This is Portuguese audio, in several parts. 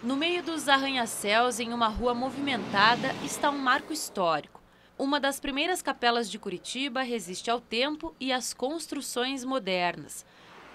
No meio dos arranha-céus, em uma rua movimentada, está um marco histórico. Uma das primeiras capelas de Curitiba resiste ao tempo e às construções modernas.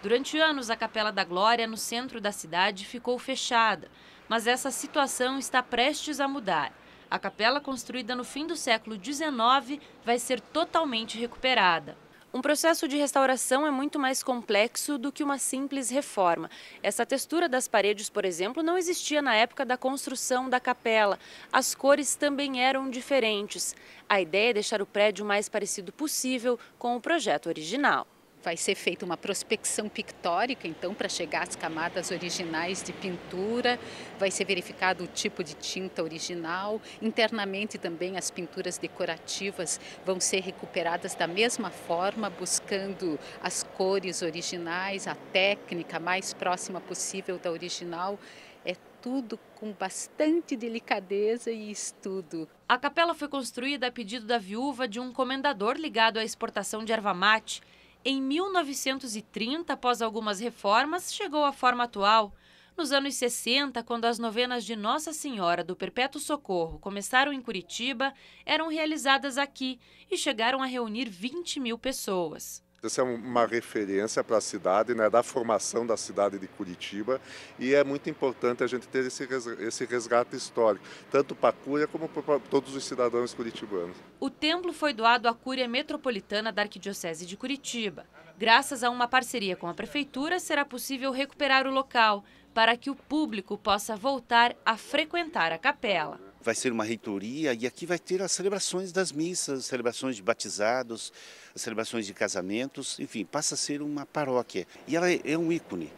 Durante anos, a Capela da Glória, no centro da cidade, ficou fechada, mas essa situação está prestes a mudar. A capela, construída no fim do século XIX, vai ser totalmente recuperada. Um processo de restauração é muito mais complexo do que uma simples reforma. Essa textura das paredes, por exemplo, não existia na época da construção da capela. As cores também eram diferentes. A ideia é deixar o prédio o mais parecido possível com o projeto original. Vai ser feita uma prospecção pictórica, então, para chegar às camadas originais de pintura, vai ser verificado o tipo de tinta original. Internamente também as pinturas decorativas vão ser recuperadas da mesma forma, buscando as cores originais, a técnica mais próxima possível da original. É tudo com bastante delicadeza e estudo. A capela foi construída a pedido da viúva de um comendador ligado à exportação de erva mate em 1930, após algumas reformas, chegou à forma atual. Nos anos 60, quando as novenas de Nossa Senhora do Perpétuo Socorro começaram em Curitiba, eram realizadas aqui e chegaram a reunir 20 mil pessoas. Essa é uma referência para a cidade, né, da formação da cidade de Curitiba, e é muito importante a gente ter esse, esse resgate histórico, tanto para a Cúria como para todos os cidadãos curitibanos. O templo foi doado à Cúria Metropolitana da Arquidiocese de Curitiba. Graças a uma parceria com a Prefeitura, será possível recuperar o local para que o público possa voltar a frequentar a capela vai ser uma reitoria e aqui vai ter as celebrações das missas, as celebrações de batizados, as celebrações de casamentos, enfim, passa a ser uma paróquia. E ela é, é um ícone,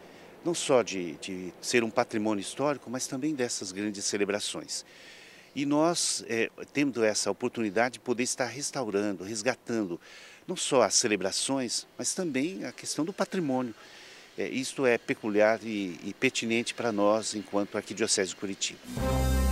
não só de, de ser um patrimônio histórico, mas também dessas grandes celebrações. E nós, é, tendo essa oportunidade de poder estar restaurando, resgatando, não só as celebrações, mas também a questão do patrimônio. É, isto é peculiar e, e pertinente para nós enquanto Arquidiocese de Curitiba.